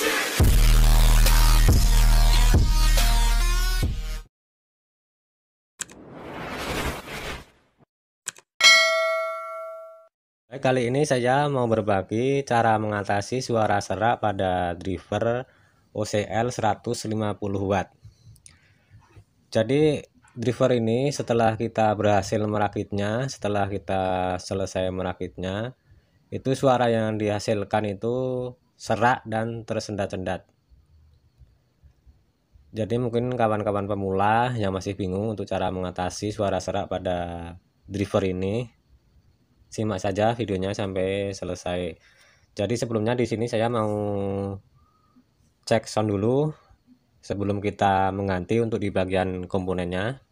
Baik, kali ini saya mau berbagi cara mengatasi suara serak pada driver OCL 150 watt. Jadi driver ini setelah kita berhasil merakitnya, setelah kita selesai merakitnya, itu suara yang dihasilkan itu serak dan tersendat-sendat. Jadi mungkin kawan-kawan pemula yang masih bingung untuk cara mengatasi suara serak pada driver ini, simak saja videonya sampai selesai. Jadi sebelumnya di sini saya mau cek sound dulu sebelum kita mengganti untuk di bagian komponennya.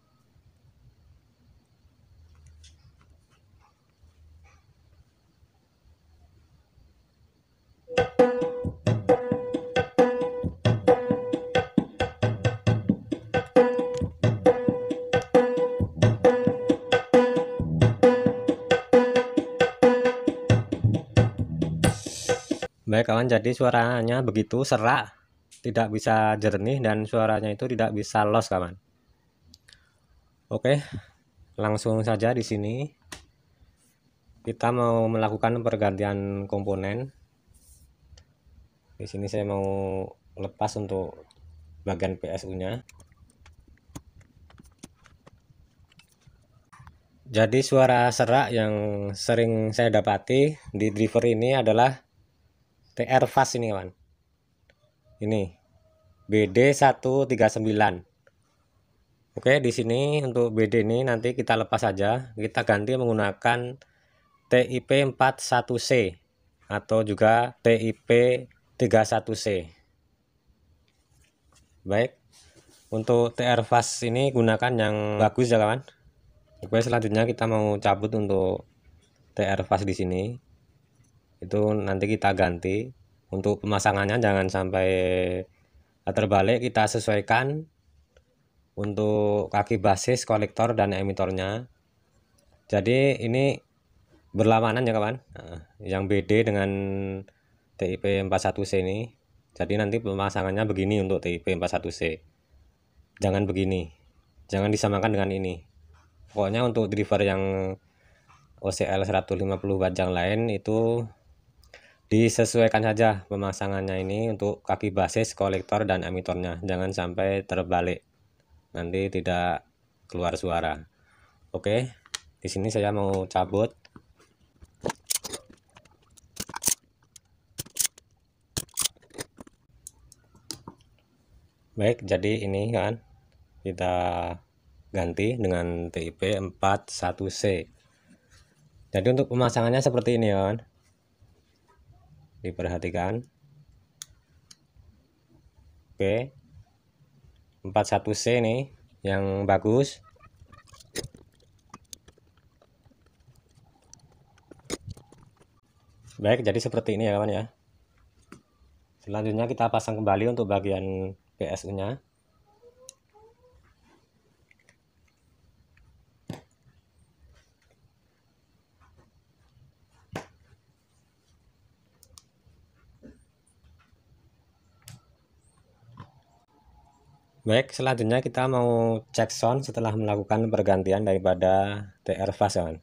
Thank you. baik kawan jadi suaranya begitu serak tidak bisa jernih dan suaranya itu tidak bisa los kawan oke langsung saja di sini kita mau melakukan pergantian komponen di sini saya mau lepas untuk bagian PSU nya jadi suara serak yang sering saya dapati di driver ini adalah TR Fast ini kawan ini BD 139 Oke di sini untuk BD ini nanti kita lepas saja kita ganti menggunakan TIP 41C atau juga TIP 31C baik untuk TR Fast ini gunakan yang bagus ya kawan Oke selanjutnya kita mau cabut untuk TR Fast di sini itu nanti kita ganti untuk pemasangannya jangan sampai eh, terbalik kita sesuaikan untuk kaki basis kolektor dan emitornya jadi ini berlawanan ya kawan nah, yang BD dengan TIP 41C ini jadi nanti pemasangannya begini untuk TIP 41C jangan begini jangan disamakan dengan ini pokoknya untuk driver yang OCL 150 watt yang lain itu Disesuaikan saja pemasangannya ini untuk kaki basis, kolektor, dan emitornya. Jangan sampai terbalik. Nanti tidak keluar suara. Oke, di sini saya mau cabut. Baik, jadi ini kan kita ganti dengan TIP 41C. Jadi untuk pemasangannya seperti ini, ya kan diperhatikan B 41C ini yang bagus baik jadi seperti ini ya kawan ya selanjutnya kita pasang kembali untuk bagian PSU nya Baik, selanjutnya kita mau cek sound setelah melakukan pergantian daripada TR fast sound.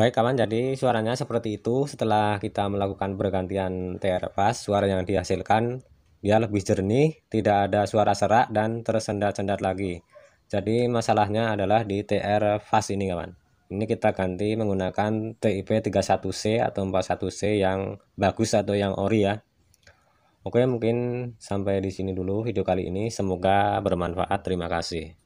Baik kawan, jadi suaranya seperti itu. Setelah kita melakukan pergantian TR pas, suara yang dihasilkan dia lebih jernih, tidak ada suara serak dan tersendat-sendat lagi. Jadi masalahnya adalah di TR fast ini kawan. Ini kita ganti menggunakan TIP 31C atau 41C yang bagus atau yang ori ya. Oke, mungkin sampai di sini dulu video kali ini. Semoga bermanfaat. Terima kasih.